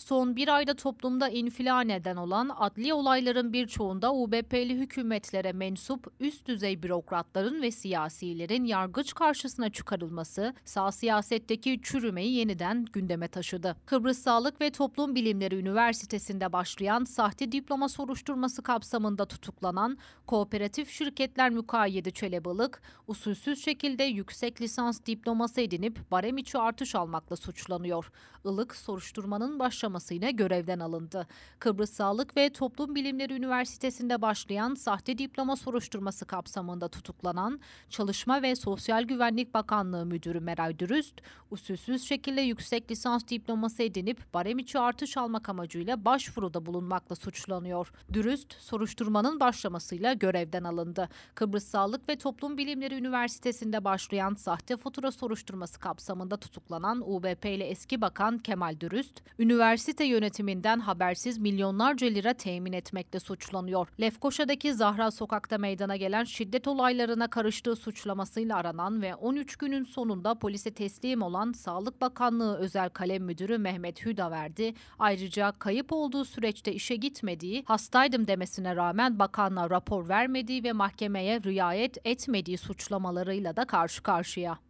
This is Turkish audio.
Son bir ayda toplumda infila neden olan adli olayların birçoğunda UBP'li hükümetlere mensup üst düzey bürokratların ve siyasilerin yargıç karşısına çıkarılması sağ siyasetteki çürümeyi yeniden gündeme taşıdı. Kıbrıs Sağlık ve Toplum Bilimleri Üniversitesi'nde başlayan sahte diploma soruşturması kapsamında tutuklanan kooperatif şirketler mukayyedi Çelebalık, usulsüz şekilde yüksek lisans diploması edinip barem içi artış almakla suçlanıyor. Ilık soruşturmanın başlaması suçlamasıyla görevden alındı. Kıbrıs Sağlık ve Toplum Bilimleri Üniversitesi'nde başlayan sahte diploma soruşturması kapsamında tutuklanan Çalışma ve Sosyal Güvenlik Bakanlığı Müdürü Meral Dürüst, usulsüz şekilde yüksek lisans diploması edinip barem içi artış almak amacıyla başvuruda bulunmakla suçlanıyor. Dürüst, soruşturmanın başlamasıyla görevden alındı. Kıbrıs Sağlık ve Toplum Bilimleri Üniversitesi'nde başlayan sahte fatura soruşturması kapsamında tutuklanan UBP ile eski bakan Kemal Dürüst, üniversite üniversite yönetiminden habersiz milyonlarca lira temin etmekle suçlanıyor. Lefkoşa'daki Zahra Sokak'ta meydana gelen şiddet olaylarına karıştığı suçlamasıyla aranan ve 13 günün sonunda polise teslim olan Sağlık Bakanlığı Özel Kalem Müdürü Mehmet Hüda verdi. ayrıca kayıp olduğu süreçte işe gitmediği, hastaydım demesine rağmen bakanla rapor vermediği ve mahkemeye riayet etmediği suçlamalarıyla da karşı karşıya.